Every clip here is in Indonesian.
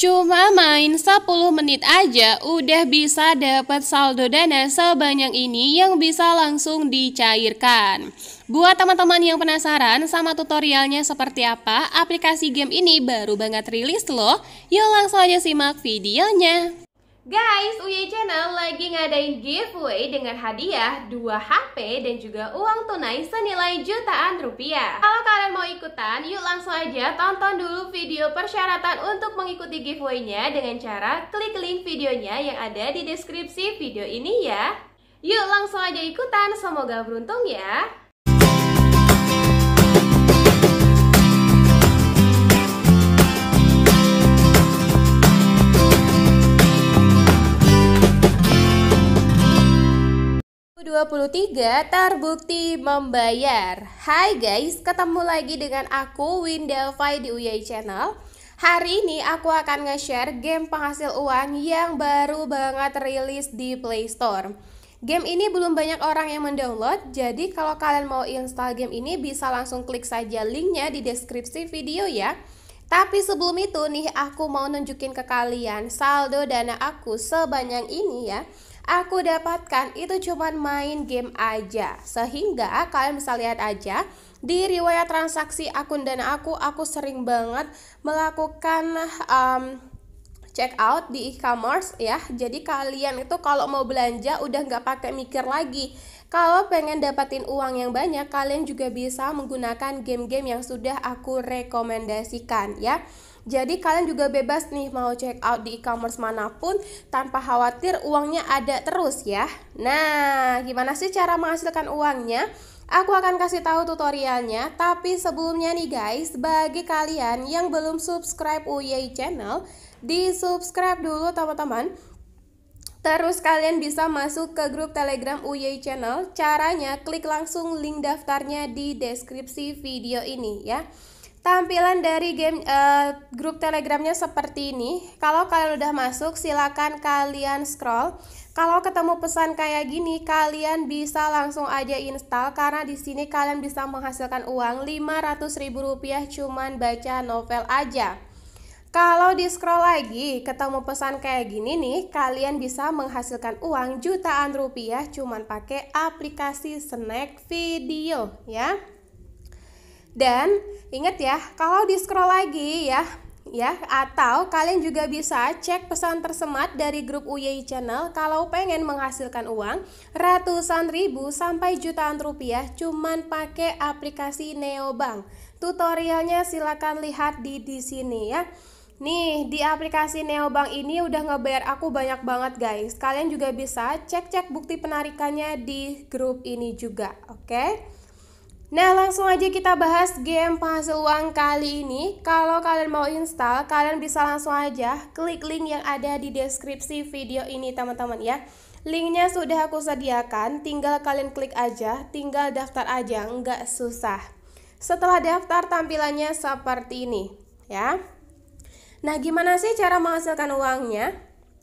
Cuma main 10 menit aja udah bisa dapat saldo dana sebanyak ini yang bisa langsung dicairkan. Buat teman-teman yang penasaran sama tutorialnya seperti apa, aplikasi game ini baru banget rilis loh. Yuk langsung aja simak videonya. Guys, UY Channel lagi ngadain giveaway dengan hadiah 2 HP dan juga uang tunai senilai jutaan rupiah. Kalau kalian mau ikutan, yuk langsung aja tonton dulu video persyaratan untuk mengikuti giveaway-nya dengan cara klik link videonya yang ada di deskripsi video ini ya. Yuk langsung aja ikutan, semoga beruntung ya. 2023 terbukti membayar. Hai guys, ketemu lagi dengan aku Winda Fai di UI Channel. Hari ini aku akan nge-share game penghasil uang yang baru banget rilis di Play Store. Game ini belum banyak orang yang mendownload, jadi kalau kalian mau install game ini bisa langsung klik saja linknya di deskripsi video ya. Tapi sebelum itu nih aku mau nunjukin ke kalian saldo dana aku sebanyak ini ya aku dapatkan itu cuma main game aja. Sehingga kalian bisa lihat aja di riwayat transaksi akun dan aku, aku sering banget melakukan um, check out di e-commerce ya. Jadi kalian itu kalau mau belanja udah nggak pakai mikir lagi kalau pengen dapetin uang yang banyak, kalian juga bisa menggunakan game-game yang sudah aku rekomendasikan ya. Jadi kalian juga bebas nih mau check out di e-commerce manapun tanpa khawatir uangnya ada terus ya. Nah, gimana sih cara menghasilkan uangnya? Aku akan kasih tahu tutorialnya, tapi sebelumnya nih guys, bagi kalian yang belum subscribe UY channel, di subscribe dulu teman-teman Terus kalian bisa masuk ke grup Telegram UY Channel. Caranya klik langsung link daftarnya di deskripsi video ini ya. Tampilan dari game uh, grup Telegramnya seperti ini. Kalau kalian udah masuk, silakan kalian scroll. Kalau ketemu pesan kayak gini, kalian bisa langsung aja install karena di sini kalian bisa menghasilkan uang ribu rupiah cuman baca novel aja. Kalau di scroll lagi, ketemu pesan kayak gini nih, kalian bisa menghasilkan uang jutaan rupiah cuman pakai aplikasi snack video ya. Dan ingat ya, kalau di scroll lagi ya, ya atau kalian juga bisa cek pesan tersemat dari grup UYI Channel kalau pengen menghasilkan uang ratusan ribu sampai jutaan rupiah cuman pakai aplikasi Neobank. Tutorialnya silakan lihat di di sini ya. Nih, di aplikasi Neobank ini udah ngebayar aku banyak banget guys. Kalian juga bisa cek-cek bukti penarikannya di grup ini juga, oke? Okay? Nah, langsung aja kita bahas game penghasil uang kali ini. Kalau kalian mau install, kalian bisa langsung aja klik link yang ada di deskripsi video ini, teman-teman ya. Linknya sudah aku sediakan, tinggal kalian klik aja, tinggal daftar aja, nggak susah. Setelah daftar, tampilannya seperti ini, ya. Nah, gimana sih cara menghasilkan uangnya?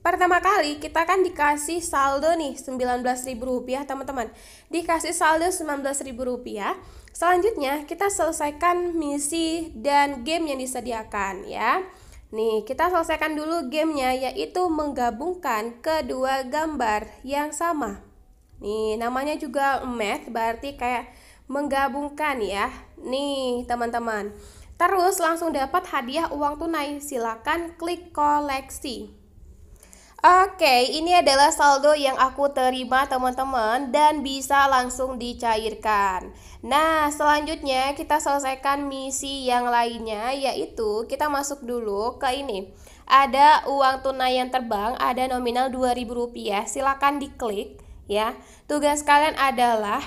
Pertama kali kita kan dikasih saldo nih Rp19.000 teman-teman Dikasih saldo Rp19.000 Selanjutnya kita selesaikan misi dan game yang disediakan ya Nih kita selesaikan dulu gamenya yaitu menggabungkan kedua gambar yang sama Nih namanya juga math berarti kayak menggabungkan ya Nih teman-teman Terus langsung dapat hadiah uang tunai. Silakan klik koleksi. Oke, ini adalah saldo yang aku terima teman-teman dan bisa langsung dicairkan. Nah, selanjutnya kita selesaikan misi yang lainnya yaitu kita masuk dulu ke ini. Ada uang tunai yang terbang, ada nominal Rp2.000. Silakan diklik ya. Tugas kalian adalah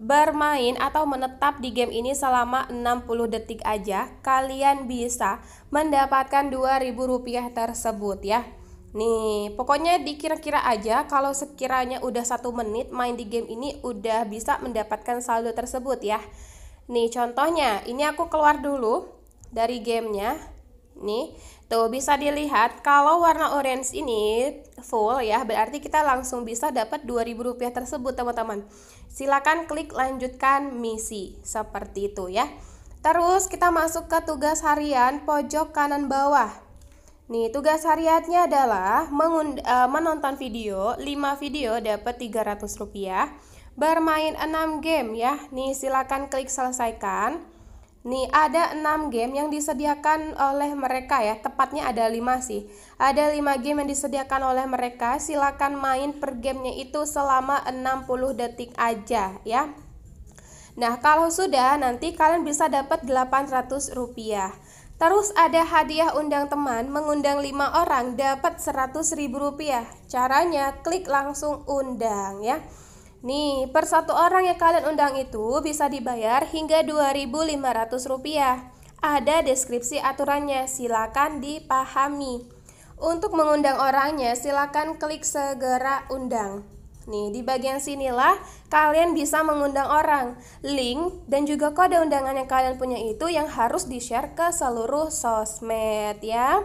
bermain atau menetap di game ini selama 60 detik aja, kalian bisa mendapatkan Rp2.000 tersebut ya. Nih, pokoknya dikira-kira aja kalau sekiranya udah satu menit main di game ini udah bisa mendapatkan saldo tersebut ya. Nih contohnya, ini aku keluar dulu dari gamenya. Nih, tuh bisa dilihat kalau warna orange ini full ya, berarti kita langsung bisa dapat Rp2.000 tersebut, teman-teman. Silakan klik lanjutkan misi, seperti itu ya. Terus kita masuk ke tugas harian pojok kanan bawah. Nih, tugas hariannya adalah eh, menonton video, 5 video dapat Rp300, bermain 6 game ya. Nih, silakan klik selesaikan. Nih, ada 6 eh, ya. game yang disediakan oleh mereka ya. Tepatnya ada 5 sih. Ada 5 game yang disediakan oleh mereka. Silahkan main per gamenya itu selama 60 detik aja ya. Nah, kalau sudah nanti kalian bisa dapat 800 rupiah. Terus ada hadiah undang teman, mengundang 5 orang dapat 100 ribu rupiah. Caranya klik langsung undang ya. Nih, per satu orang yang kalian undang itu bisa dibayar hingga Rp2.500. Ada deskripsi aturannya, silakan dipahami. Untuk mengundang orangnya, silakan klik segera undang. Nih, di bagian sinilah kalian bisa mengundang orang. Link dan juga kode undangan yang kalian punya itu yang harus di-share ke seluruh sosmed ya.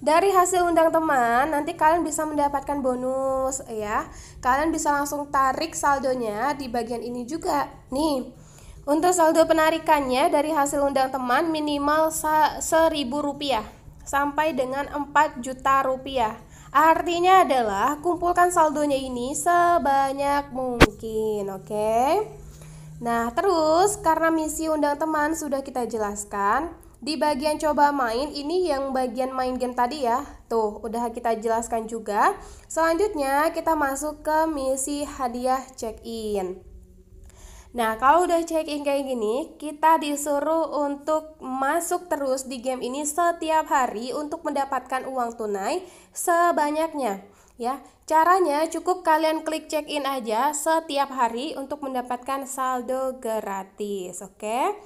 Dari hasil undang teman, nanti kalian bisa mendapatkan bonus ya. Kalian bisa langsung tarik saldonya di bagian ini juga. Nih, untuk saldo penarikannya dari hasil undang teman minimal seribu rupiah sampai dengan 4 juta rupiah. Artinya adalah kumpulkan saldonya ini sebanyak mungkin, oke? Okay? Nah, terus karena misi undang teman sudah kita jelaskan, di bagian coba main ini yang bagian main game tadi ya. Tuh, udah kita jelaskan juga. Selanjutnya kita masuk ke misi hadiah check-in. Nah, kalau udah check-in kayak gini, kita disuruh untuk masuk terus di game ini setiap hari untuk mendapatkan uang tunai sebanyaknya. Ya, caranya cukup kalian klik check-in aja setiap hari untuk mendapatkan saldo gratis, oke? Okay?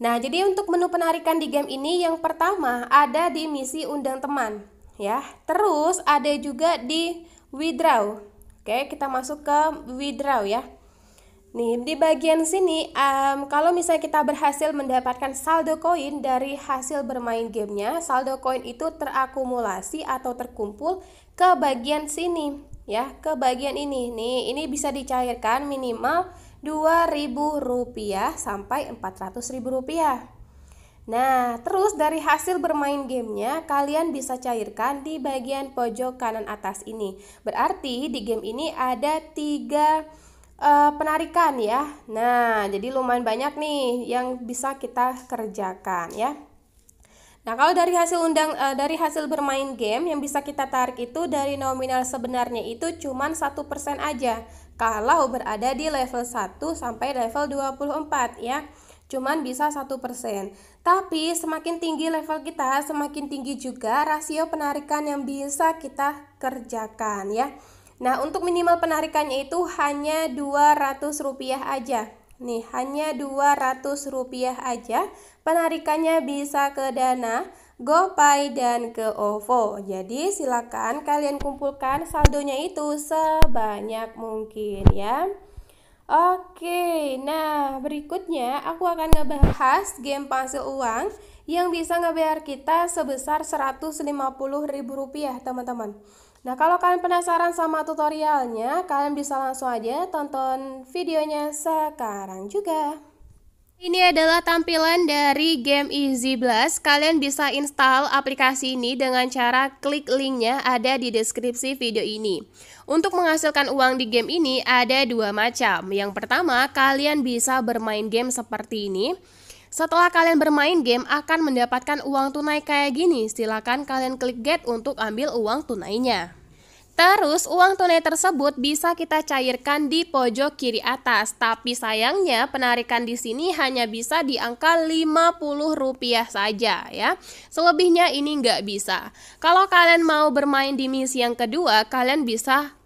Nah, jadi untuk menu penarikan di game ini yang pertama ada di misi undang teman, ya. Terus ada juga di withdraw. Oke, kita masuk ke withdraw ya. Nih, di bagian sini, um, kalau misalnya kita berhasil mendapatkan saldo koin dari hasil bermain gamenya, saldo koin itu terakumulasi atau terkumpul ke bagian sini, ya, ke bagian ini. Nih, ini bisa dicairkan minimal Rp2.000 sampai Rp400.000. Nah, terus dari hasil bermain gamenya, kalian bisa cairkan di bagian pojok kanan atas ini. Berarti di game ini ada tiga uh, penarikan ya. Nah, jadi lumayan banyak nih yang bisa kita kerjakan ya. Nah, kalau dari hasil undang uh, dari hasil bermain game yang bisa kita tarik itu dari nominal sebenarnya itu cuma satu persen aja kalau berada di level 1 sampai level 24 ya. Cuman bisa satu persen. Tapi semakin tinggi level kita, semakin tinggi juga rasio penarikan yang bisa kita kerjakan ya. Nah, untuk minimal penarikannya itu hanya ratus rupiah aja. Nih, hanya Rp200 aja. Penarikannya bisa ke Dana, GoPay, dan ke OVO. Jadi, silakan kalian kumpulkan saldonya itu sebanyak mungkin ya. Oke, nah berikutnya aku akan ngebahas game penghasil uang yang bisa ngebayar kita sebesar Rp150.000, teman-teman. Nah, kalau kalian penasaran sama tutorialnya, kalian bisa langsung aja tonton videonya sekarang juga. Ini adalah tampilan dari game Easy Blast. Kalian bisa install aplikasi ini dengan cara klik linknya ada di deskripsi video ini. Untuk menghasilkan uang di game ini ada dua macam. Yang pertama, kalian bisa bermain game seperti ini. Setelah kalian bermain game akan mendapatkan uang tunai kayak gini. Silakan kalian klik get untuk ambil uang tunainya. Terus uang tunai tersebut bisa kita cairkan di pojok kiri atas, tapi sayangnya penarikan di sini hanya bisa di angka Rp50 saja ya. Selebihnya ini nggak bisa. Kalau kalian mau bermain di misi yang kedua, kalian bisa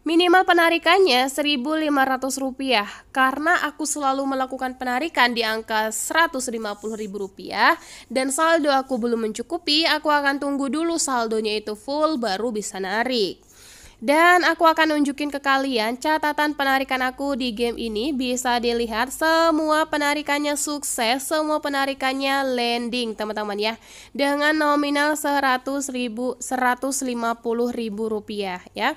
Minimal penarikannya Rp1.500 karena aku selalu melakukan penarikan di angka Rp150.000 dan saldo aku belum mencukupi, aku akan tunggu dulu saldonya itu full baru bisa narik. Dan aku akan nunjukin ke kalian catatan penarikan aku di game ini bisa dilihat semua penarikannya sukses, semua penarikannya landing teman-teman ya. Dengan nominal 100 ribu, 150 ribu rupiah ya.